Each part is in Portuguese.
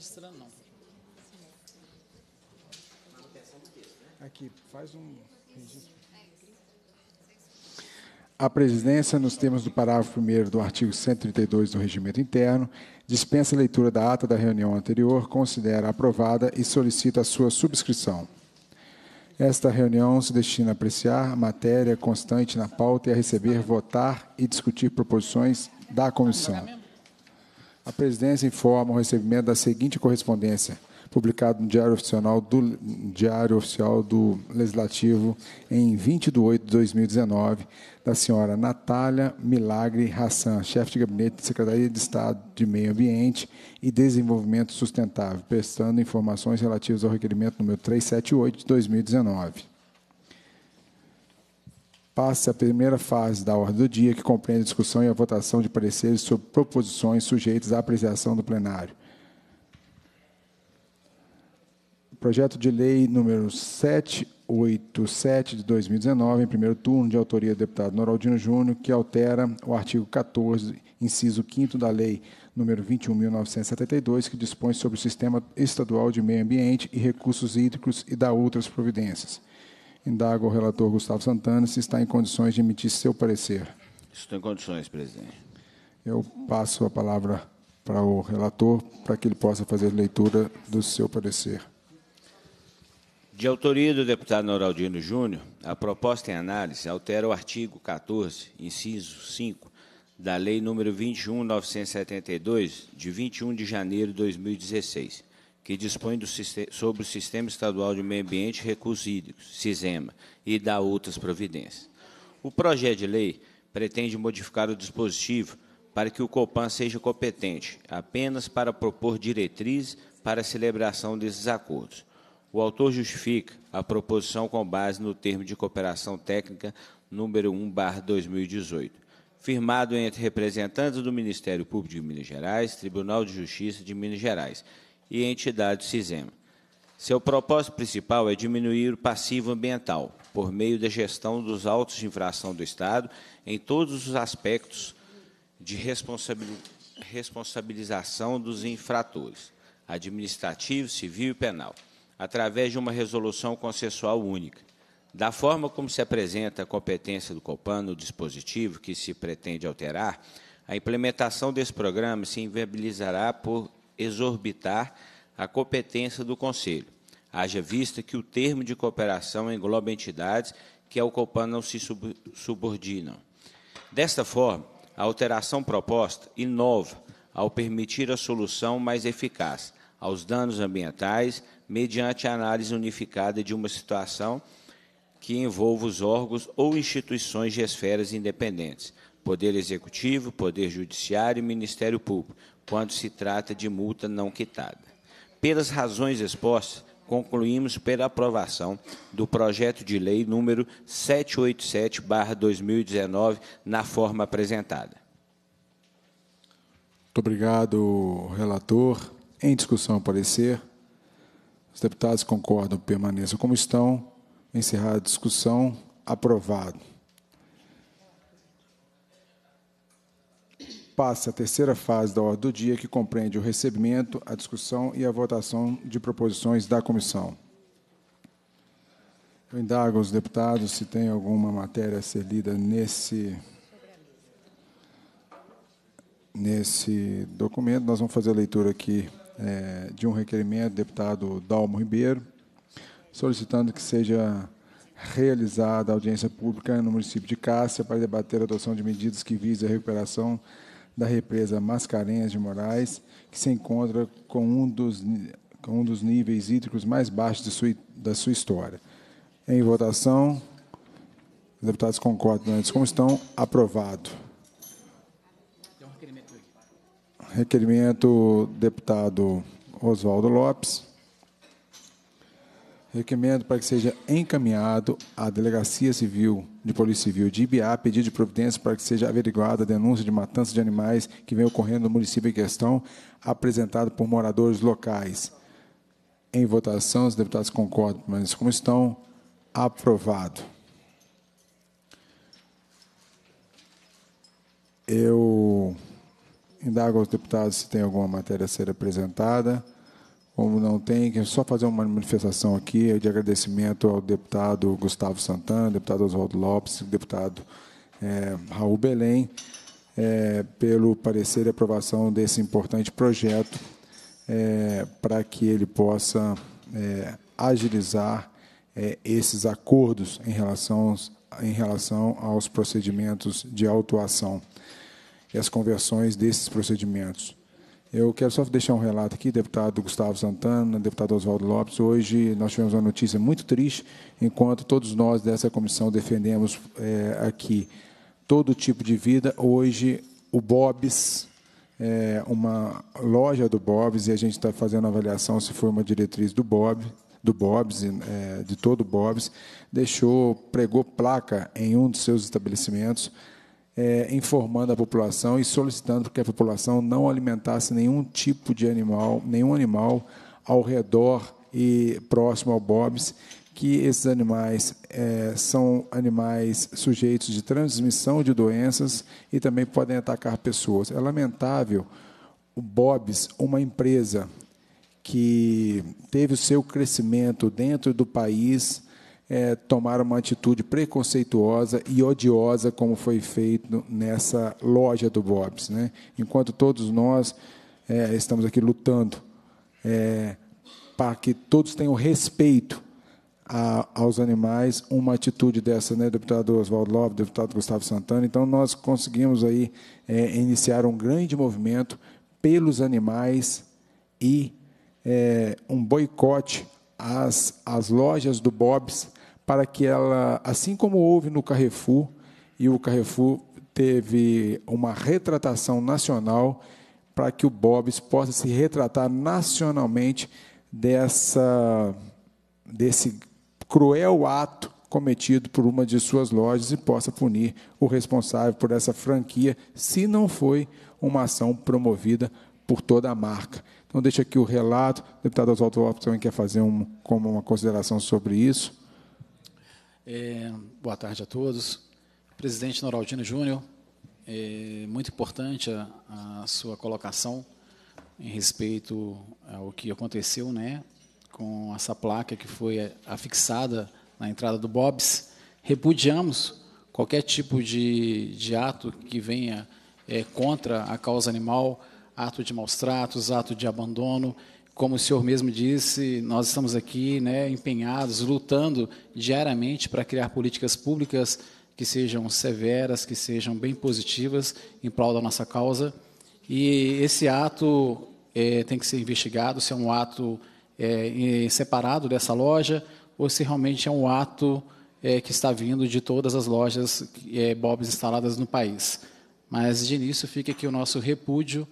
registrando, não. Aqui, faz um registro. A presidência, nos termos do parágrafo 1 do artigo 132 do Regimento Interno, dispensa a leitura da ata da reunião anterior, considera aprovada e solicita a sua subscrição. Esta reunião se destina a apreciar a matéria constante na pauta e a receber, votar e discutir proposições da comissão. A presidência informa o recebimento da seguinte correspondência, publicado no Diário Oficial do, Diário Oficial do Legislativo em 20 de 8 de 2019, da senhora Natália Milagre Hassan, chefe de gabinete da Secretaria de Estado de Meio Ambiente e Desenvolvimento Sustentável, prestando informações relativas ao requerimento número 378 de 2019 passa a primeira fase da ordem do dia, que compreende a discussão e a votação de pareceres sobre proposições sujeitas à apreciação do plenário. Projeto de Lei número 787 de 2019, em primeiro turno, de autoria do deputado Noraldino Júnior, que altera o artigo 14, inciso 5 da Lei número 21.972, que dispõe sobre o Sistema Estadual de Meio Ambiente e Recursos Hídricos e dá outras providências. Indago ao relator Gustavo Santana se está em condições de emitir seu parecer. Estou em condições, presidente. Eu passo a palavra para o relator para que ele possa fazer leitura do seu parecer. De autoria do deputado Noraldino Júnior, a proposta em análise altera o artigo 14, inciso 5, da Lei nº 21.972, de 21 de janeiro de 2016 que dispõe do, sobre o Sistema Estadual de Meio Ambiente e Recursos Hídricos, SISEMA, e dá outras providências. O projeto de lei pretende modificar o dispositivo para que o COPAN seja competente apenas para propor diretrizes para a celebração desses acordos. O autor justifica a proposição com base no termo de cooperação técnica número 1/2018, firmado entre representantes do Ministério Público de Minas Gerais, Tribunal de Justiça de Minas Gerais e entidades CISEM. Seu propósito principal é diminuir o passivo ambiental por meio da gestão dos autos de infração do Estado em todos os aspectos de responsabilização dos infratores, administrativo, civil e penal, através de uma resolução consensual única. Da forma como se apresenta a competência do COPAN no dispositivo que se pretende alterar, a implementação desse programa se inviabilizará por exorbitar a competência do Conselho, haja vista que o termo de cooperação engloba entidades que ao COPAN não se subordinam. Desta forma, a alteração proposta inova ao permitir a solução mais eficaz aos danos ambientais mediante a análise unificada de uma situação que envolva os órgãos ou instituições de esferas independentes, Poder Executivo, Poder Judiciário e Ministério Público, quando se trata de multa não quitada. Pelas razões expostas, concluímos pela aprovação do projeto de lei número 787/2019 na forma apresentada. Muito obrigado, relator. Em discussão, parecer. Os deputados concordam permaneçam como estão. Encerrada a discussão, aprovado. passa a terceira fase da ordem do dia, que compreende o recebimento, a discussão e a votação de proposições da comissão. Eu indago aos deputados se tem alguma matéria a ser lida nesse, nesse documento. Nós vamos fazer a leitura aqui é, de um requerimento do deputado Dalmo Ribeiro, solicitando que seja realizada a audiência pública no município de Cássia para debater a adoção de medidas que visem a recuperação da represa Mascarenhas de Moraes, que se encontra com um dos, com um dos níveis hídricos mais baixos de sua, da sua história. Em votação, os deputados concordam antes como estão. Aprovado. Requerimento deputado Oswaldo Lopes. Requerimento para que seja encaminhado à Delegacia Civil de Polícia Civil de Ibiá pedido de providência para que seja averiguada a denúncia de matança de animais que vem ocorrendo no município em questão, apresentado por moradores locais. Em votação, os deputados concordam, mas como estão, aprovado. Eu indago aos deputados se tem alguma matéria a ser apresentada como não tem, é só fazer uma manifestação aqui de agradecimento ao deputado Gustavo Santana, deputado Oswaldo Lopes, deputado é, Raul Belém, é, pelo parecer e aprovação desse importante projeto, é, para que ele possa é, agilizar é, esses acordos em relação, em relação aos procedimentos de autuação e as conversões desses procedimentos. Eu quero só deixar um relato aqui, deputado Gustavo Santana, deputado Oswaldo Lopes. Hoje nós tivemos uma notícia muito triste, enquanto todos nós dessa comissão defendemos é, aqui todo tipo de vida. Hoje o Bob's, é, uma loja do Bob's, e a gente está fazendo avaliação se foi uma diretriz do Bob, do Bob's, é, de todo o Bob's, deixou, pregou placa em um dos seus estabelecimentos é, informando a população e solicitando que a população não alimentasse nenhum tipo de animal, nenhum animal ao redor e próximo ao Bob's, que esses animais é, são animais sujeitos de transmissão de doenças e também podem atacar pessoas. É lamentável o Bob's, uma empresa que teve o seu crescimento dentro do país, é, tomar uma atitude preconceituosa e odiosa, como foi feito nessa loja do Bob's. Né? Enquanto todos nós é, estamos aqui lutando é, para que todos tenham respeito a, aos animais, uma atitude dessa, né, deputado Oswaldo Love, deputado Gustavo Santana. Então, nós conseguimos aí é, iniciar um grande movimento pelos animais e é, um boicote às, às lojas do Bob's para que ela, assim como houve no Carrefour, e o Carrefour teve uma retratação nacional, para que o Bob's possa se retratar nacionalmente dessa, desse cruel ato cometido por uma de suas lojas e possa punir o responsável por essa franquia, se não foi uma ação promovida por toda a marca. Então, deixo aqui o relato. O deputado Oswaldo Lopes também quer fazer um, como uma consideração sobre isso. É, boa tarde a todos. Presidente Noraldino Júnior, é muito importante a, a, sua colocação em respeito ao que aconteceu né, com essa placa que foi afixada na entrada do BOBS. Repudiamos qualquer tipo de, de ato que venha é, contra a causa animal, ato de maus tratos, ato de abandono como o senhor mesmo disse, nós estamos aqui né, empenhados, lutando diariamente para criar políticas públicas que sejam severas, que sejam bem positivas em prol da nossa causa. E esse ato é, tem que ser investigado se é um ato é, separado dessa loja ou se realmente é um ato é, que está vindo de todas as lojas é, Bob's instaladas no país. Mas, de início, fica aqui o nosso repúdio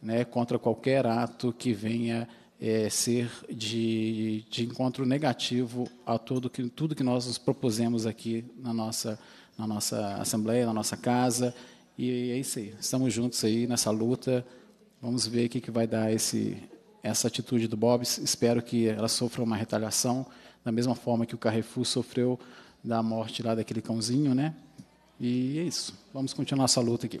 né, contra qualquer ato que venha é, ser de, de encontro negativo a tudo que, tudo que nós nos propusemos aqui na nossa, na nossa Assembleia, na nossa casa. E é isso aí. Estamos juntos aí nessa luta. Vamos ver o que, que vai dar esse, essa atitude do Bob. Espero que ela sofra uma retaliação, da mesma forma que o Carrefour sofreu da morte lá daquele cãozinho, né? E é isso. Vamos continuar essa luta aqui.